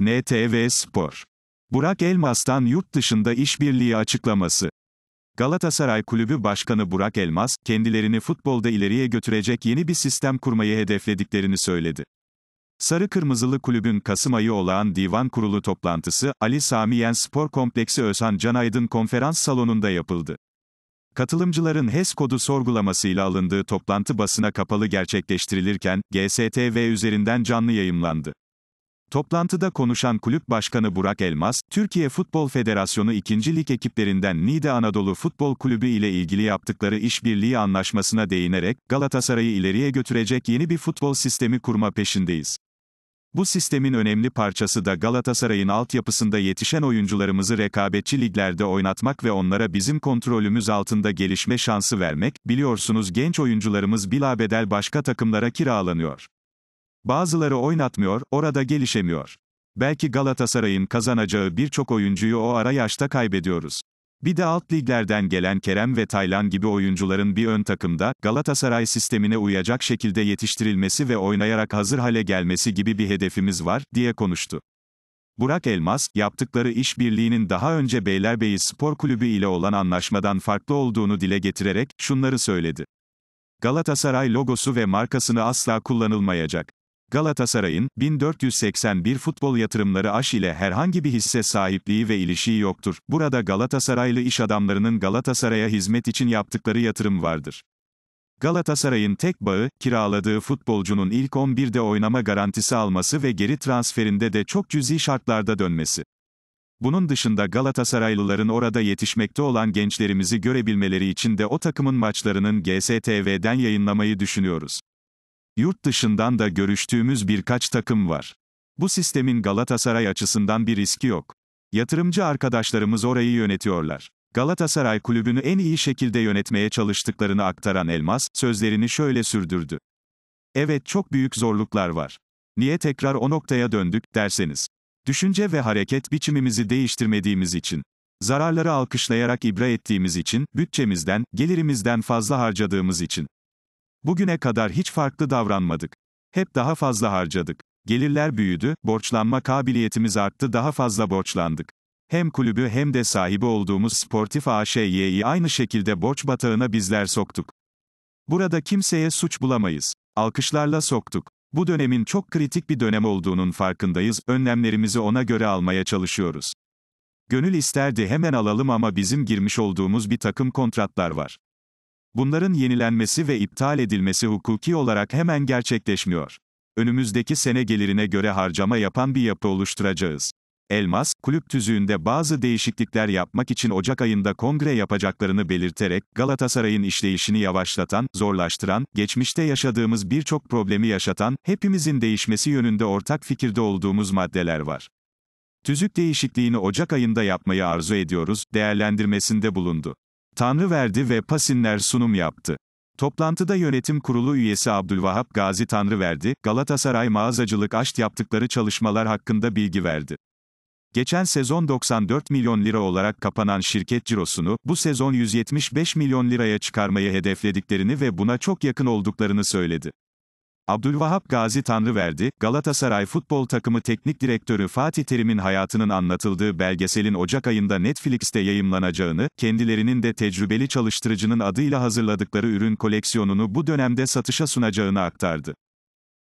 NTV Spor. Burak Elmas'tan yurt dışında işbirliği açıklaması. Galatasaray Kulübü Başkanı Burak Elmas, kendilerini futbolda ileriye götürecek yeni bir sistem kurmayı hedeflediklerini söyledi. Sarı Kırmızılı Kulübün Kasım ayı olağan divan kurulu toplantısı, Ali Sami Yen Spor Kompleksi Özhan Canaydın konferans salonunda yapıldı. Katılımcıların HES kodu sorgulamasıyla alındığı toplantı basına kapalı gerçekleştirilirken, GSTV üzerinden canlı yayımlandı. Toplantıda konuşan kulüp başkanı Burak Elmas, Türkiye Futbol Federasyonu 2. Lig ekiplerinden Nide Anadolu Futbol Kulübü ile ilgili yaptıkları işbirliği anlaşmasına değinerek, Galatasaray'ı ileriye götürecek yeni bir futbol sistemi kurma peşindeyiz. Bu sistemin önemli parçası da Galatasaray'ın altyapısında yetişen oyuncularımızı rekabetçi liglerde oynatmak ve onlara bizim kontrolümüz altında gelişme şansı vermek, biliyorsunuz genç oyuncularımız bilabedel başka takımlara kiralanıyor. Bazıları oynatmıyor, orada gelişemiyor. Belki Galatasaray'ın kazanacağı birçok oyuncuyu o ara yaşta kaybediyoruz. Bir de alt liglerden gelen Kerem ve Taylan gibi oyuncuların bir ön takımda, Galatasaray sistemine uyacak şekilde yetiştirilmesi ve oynayarak hazır hale gelmesi gibi bir hedefimiz var, diye konuştu. Burak Elmas, yaptıkları işbirliğinin daha önce Beylerbeyi Spor Kulübü ile olan anlaşmadan farklı olduğunu dile getirerek, şunları söyledi. Galatasaray logosu ve markasını asla kullanılmayacak. Galatasaray'ın 1481 futbol yatırımları aş ile herhangi bir hisse sahipliği ve ilişiği yoktur. Burada Galatasaraylı iş adamlarının Galatasaray'a hizmet için yaptıkları yatırım vardır. Galatasaray'ın tek bağı, kiraladığı futbolcunun ilk 11'de oynama garantisi alması ve geri transferinde de çok cüzi şartlarda dönmesi. Bunun dışında Galatasaraylıların orada yetişmekte olan gençlerimizi görebilmeleri için de o takımın maçlarının GSTV'den yayınlamayı düşünüyoruz. Yurt dışından da görüştüğümüz birkaç takım var. Bu sistemin Galatasaray açısından bir riski yok. Yatırımcı arkadaşlarımız orayı yönetiyorlar. Galatasaray kulübünü en iyi şekilde yönetmeye çalıştıklarını aktaran Elmas, sözlerini şöyle sürdürdü. Evet çok büyük zorluklar var. Niye tekrar o noktaya döndük, derseniz. Düşünce ve hareket biçimimizi değiştirmediğimiz için. Zararları alkışlayarak ibra ettiğimiz için, bütçemizden, gelirimizden fazla harcadığımız için. Bugüne kadar hiç farklı davranmadık. Hep daha fazla harcadık. Gelirler büyüdü, borçlanma kabiliyetimiz arttı, daha fazla borçlandık. Hem kulübü hem de sahibi olduğumuz Sportif AŞ'yi aynı şekilde borç batağına bizler soktuk. Burada kimseye suç bulamayız. Alkışlarla soktuk. Bu dönemin çok kritik bir dönem olduğunun farkındayız, önlemlerimizi ona göre almaya çalışıyoruz. Gönül isterdi hemen alalım ama bizim girmiş olduğumuz bir takım kontratlar var. Bunların yenilenmesi ve iptal edilmesi hukuki olarak hemen gerçekleşmiyor. Önümüzdeki sene gelirine göre harcama yapan bir yapı oluşturacağız. Elmas, kulüp tüzüğünde bazı değişiklikler yapmak için Ocak ayında kongre yapacaklarını belirterek, Galatasaray'ın işleyişini yavaşlatan, zorlaştıran, geçmişte yaşadığımız birçok problemi yaşatan, hepimizin değişmesi yönünde ortak fikirde olduğumuz maddeler var. Tüzük değişikliğini Ocak ayında yapmayı arzu ediyoruz, değerlendirmesinde bulundu. Tanrı verdi ve Pasinler sunum yaptı. Toplantıda yönetim kurulu üyesi Abdülvahap Gazi Tanrıverdi, Galatasaray mağazacılık aşt yaptıkları çalışmalar hakkında bilgi verdi. Geçen sezon 94 milyon lira olarak kapanan şirket cirosunu, bu sezon 175 milyon liraya çıkarmayı hedeflediklerini ve buna çok yakın olduklarını söyledi. Abdülvahap Gazi Tanrıverdi, Galatasaray futbol takımı teknik direktörü Fatih Terim'in hayatının anlatıldığı belgeselin Ocak ayında Netflix'te yayımlanacağını, kendilerinin de tecrübeli çalıştırıcının adıyla hazırladıkları ürün koleksiyonunu bu dönemde satışa sunacağını aktardı.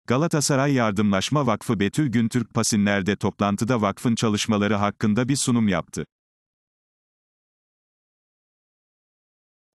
Galatasaray Yardımlaşma Vakfı Betül Güntürk Pasinler'de toplantıda vakfın çalışmaları hakkında bir sunum yaptı.